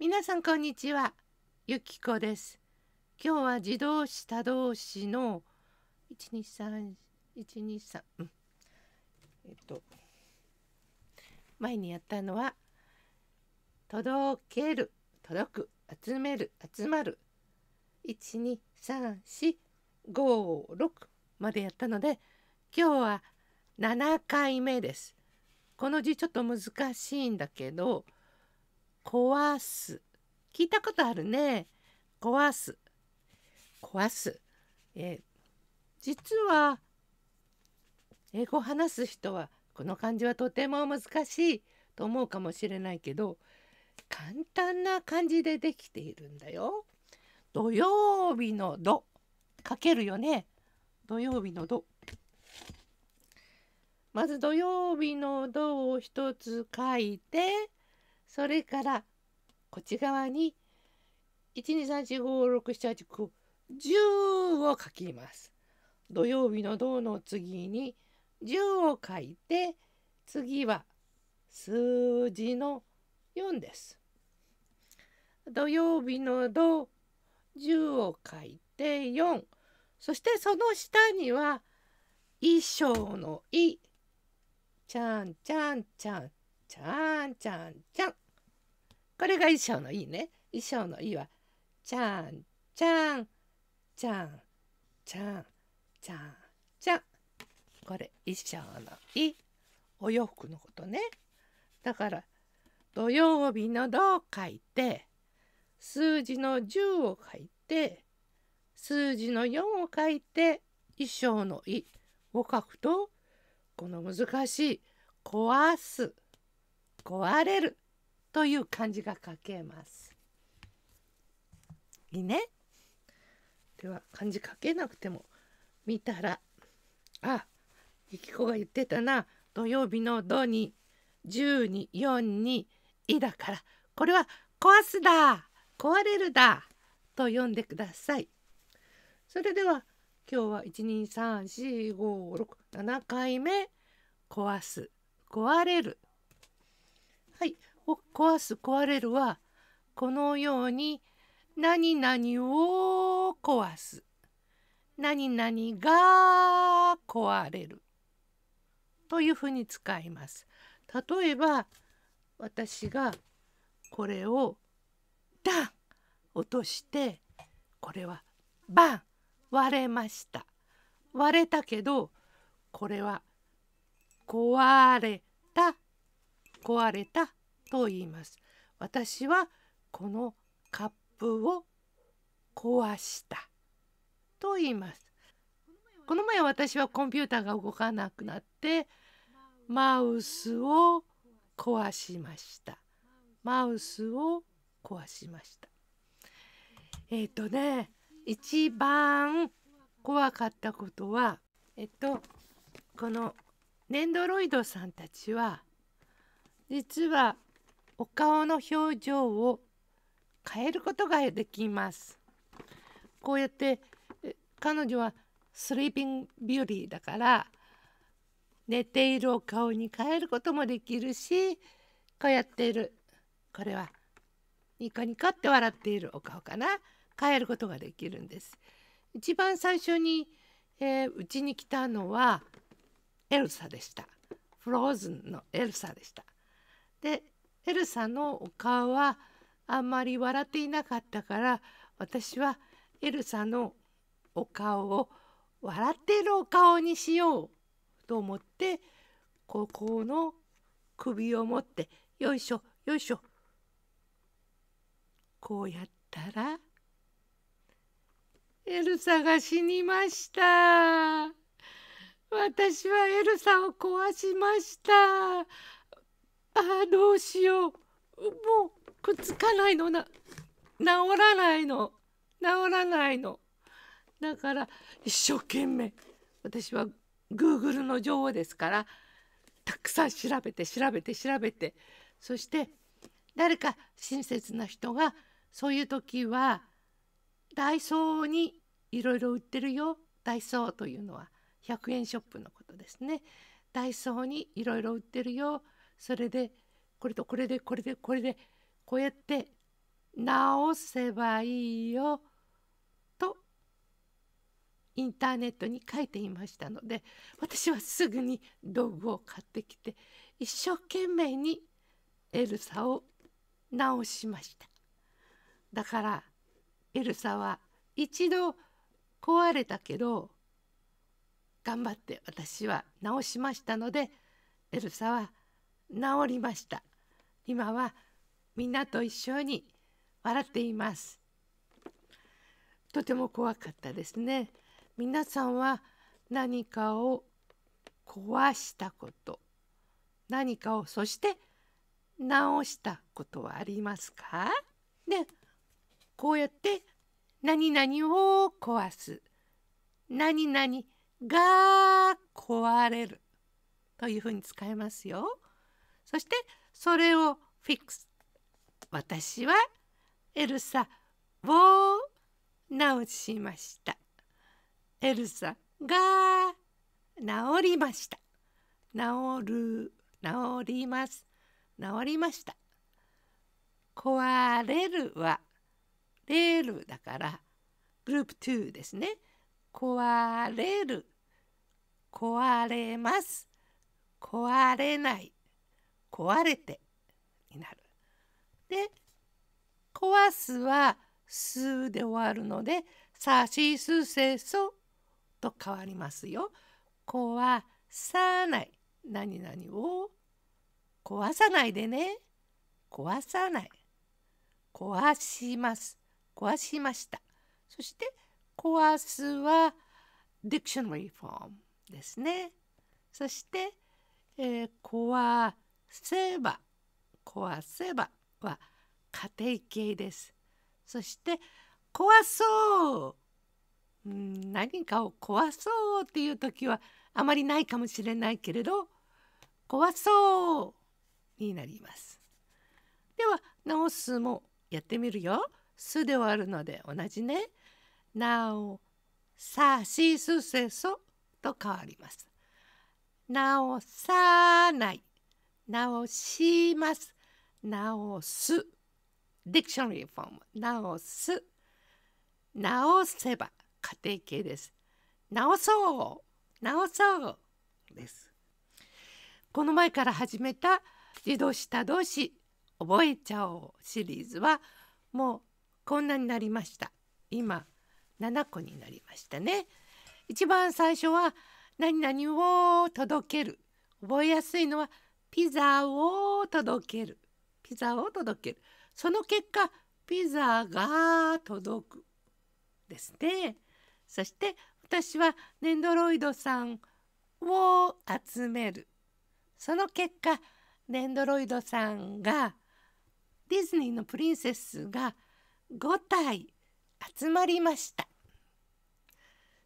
皆さんこんにちはゆきこです今日は自動詞多動詞の123123うんえっと前にやったのは届ける届く集める集まる123456までやったので今日は7回目ですこの字ちょっと難しいんだけど壊す聞いたことあるね壊す壊す、え実は英語を話す人はこの漢字はとても難しいと思うかもしれないけど簡単な漢字でできているんだよ。土曜日の「ど」かけるよね土曜日の「ど」。まず土曜日の「ど」を一つ書いてそれからこっち側に12345678910を書きます。土曜日の銅の次に10を書いて次は数字の4です。土曜日の銅10を書いて4そしてその下には衣装の「い」ちゃんちゃんちゃんちゃんちゃんちゃん。これが衣装のいいね。衣装のいいは、ちゃん、ちゃん、ちゃん、ちゃん、ちゃん、ちゃん。これ、衣装のい。お洋服のことね。だから、土曜日のど」を書いて、数字の10を書いて、数字の4を書いて、衣装のいを書くと、この難しい、壊す、壊れる。という漢字が書けます。いいね。では漢字書けなくても見たらあゆきこが言ってたな土曜日の「土」に「十」に「四」に「い」だからこれは「壊すだ」「壊れるだ」と読んでください。それでは今日は1234567回目「壊す」「壊れる」はいを壊す壊れるはこのように何々を壊す何々が壊れるというふうに使います。例えば私がこれをダン落としてこれはバン割れました。割れたけどこれは壊れた壊れたと言います。私はこのカップを壊したと言います。この前私はコンピューターが動かなくなってマウスを壊しました。マウスを壊しました。えっ、ー、とね一番怖かったことはえっとこのネンドロイドさんたちは実はお顔の表情を変えることができます。こうやって彼女はスリーピングビューティーだから寝ているお顔に変えることもできるしこうやっているこれはニコニコって笑っているお顔かな変えることができるんです。一番最初にうち、えー、に来たのはエルサでした。フローズンのエルサでした。でヘルさんのお顔はあんまり笑っていなかったから私はエルサのお顔を笑ってるお顔にしようと思ってここの首を持ってよいしょよいしょこうやったらエルサが死にました私はエルサを壊しましたああどうしようもうくっつかないのな治らないの治らないのだから一生懸命私は Google の女王ですからたくさん調べて調べて調べてそして誰か親切な人がそういう時はダイソーにいろいろ売ってるよダイソーというのは100円ショップのことですねダイソーにいろいろ売ってるよそれでこれとこれでこれでこれでこうやって直せばいいよとインターネットに書いていましたので私はすぐに道具を買ってきて一生懸命にエルサを直しましただからエルサは一度壊れたけど頑張って私は直しましたのでエルサは治りました今はみんなと一緒に笑っていますとても怖かったですね皆さんは何かを壊したこと何かをそして直したことはありますかでこうやって何々を壊す何々が壊れるというふうに使えますよ。そしてそれをフィックス私はエルサを治しましたエルサが治りました治る治ります治りました壊れるはレールだからグループ2ですね壊れる壊れます壊れない壊れてになる。で壊すはすで終わるのでさしすせそと変わりますよ。壊さない何々を壊さないでね。壊さない。壊します。壊しました。そして壊すは dictionary form ですね。そして、えー、壊せば壊せばは家庭形ですそして壊そうん何かを壊そうっていう時はあまりないかもしれないけれど壊そうになりますでは直すもやってみるよすではあるので同じねなおさしすせそと変わりますなおさない直します。直す。ディクショ o リ a r y f o 直す。直せば家庭系です。直そう直そうです。この前から始めた自動詞多動詞覚えちゃおうシリーズはもうこんなになりました。今7個になりましたね。一番最初は何々を届ける覚えやすいのは「ピザを届けるピザを届けるその結果ピザが届くですねそして私はネンドロイドさんを集めるその結果ネンドロイドさんがディズニーのプリンセスが5体集まりました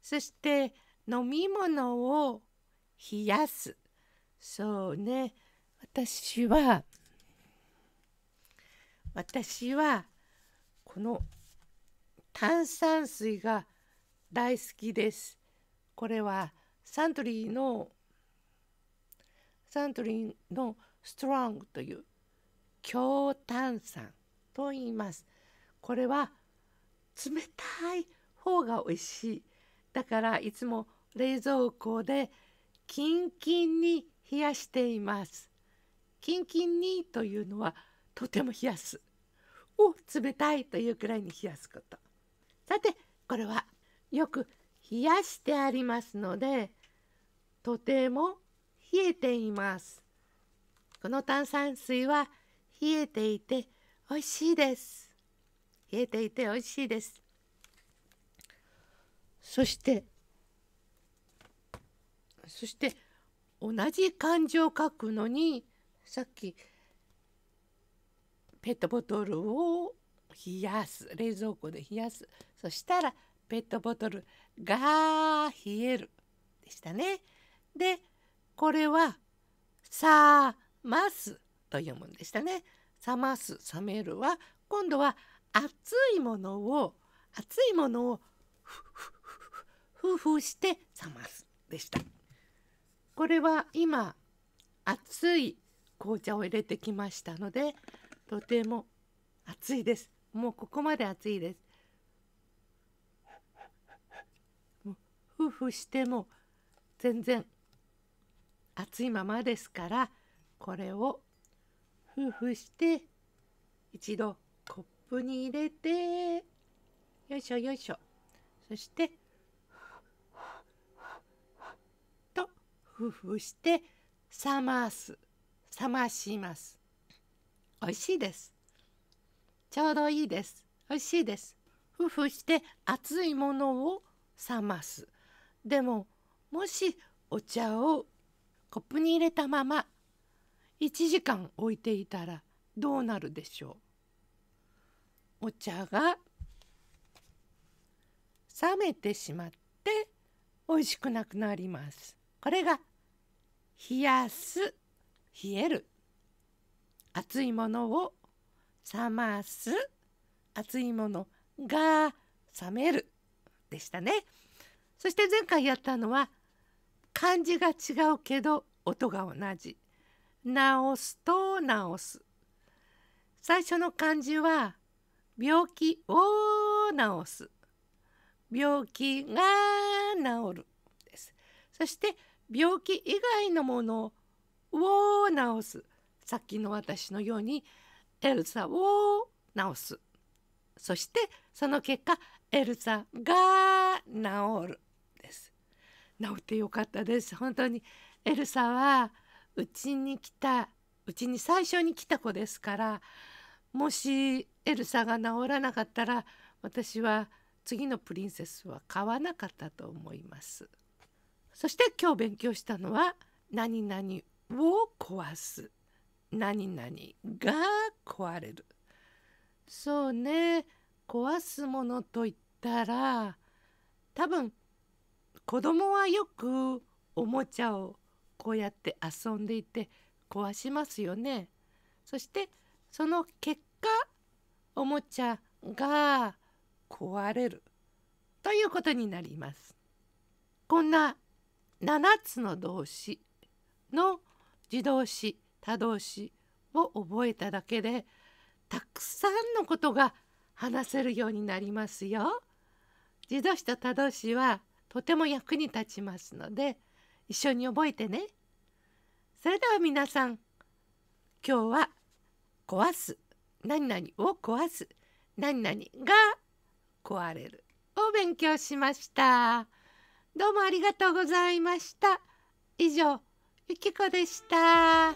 そして飲み物を冷やすそうね私は私はこの炭酸水が大好きです。これはサントリーのサントリーのストロングという強炭酸と言います。これは冷たい方が美味しい。だからいつも冷蔵庫でキンキンに冷やしています。キンキンにというのはとても冷やすを冷たいというくらいに冷やすことさてこれはよく冷やしてありますのでとても冷えていますこの炭酸水は冷えていて美味しいです冷えていて美味しいですそしてそして同じ漢字を書くのにさっきペットボトルを冷やす冷蔵庫で冷やすそしたらペットボトルが冷えるでしたね。でこれは「さます」と読むんでしたね。冷ます冷めるは今度は熱いものを熱いものをふふふふふして冷ますでした。これは今熱い紅茶を入れてきましたのでとても熱いですもうここまで熱いですもう夫婦しても全然熱いままですからこれを夫婦して一度コップに入れてよいしょよいしょそしてと夫婦して冷ます。冷まします美味しいですちょうどいいです美味しいですふふして熱いものを冷ますでももしお茶をコップに入れたまま1時間置いていたらどうなるでしょうお茶が冷めてしまって美味しくなくなります。これが冷やす冷える熱いものを冷ます熱いものが冷めるでしたねそして前回やったのは漢字が違うけど音が同じ直すと直す最初の漢字は病気を治す病気が治るですそして病気以外のものを直すさっきの私のようにエルサを直すそしてその結果エルサが治るです治ってよかったです本当にエルサはうちに来たうちに最初に来た子ですからもしエルサが治らなかったら私は次のプリンセスは買わなかったと思いますそして今日勉強したのは何々を壊す何々が壊れるそうね壊すものといったら多分子供はよくおもちゃをこうやって遊んでいて壊しますよね。そしてその結果おもちゃが壊れるということになります。こんな7つの動詞の自動詞他動詞を覚えただけでたくさんのことが話せるようになりますよ。自動詞と他動詞はとても役に立ちますので一緒に覚えてね。それでは皆さん今日は「壊す」「何々を壊す」「何々が壊れる」を勉強しました。どうもありがとうございました。以上ゆきこでした。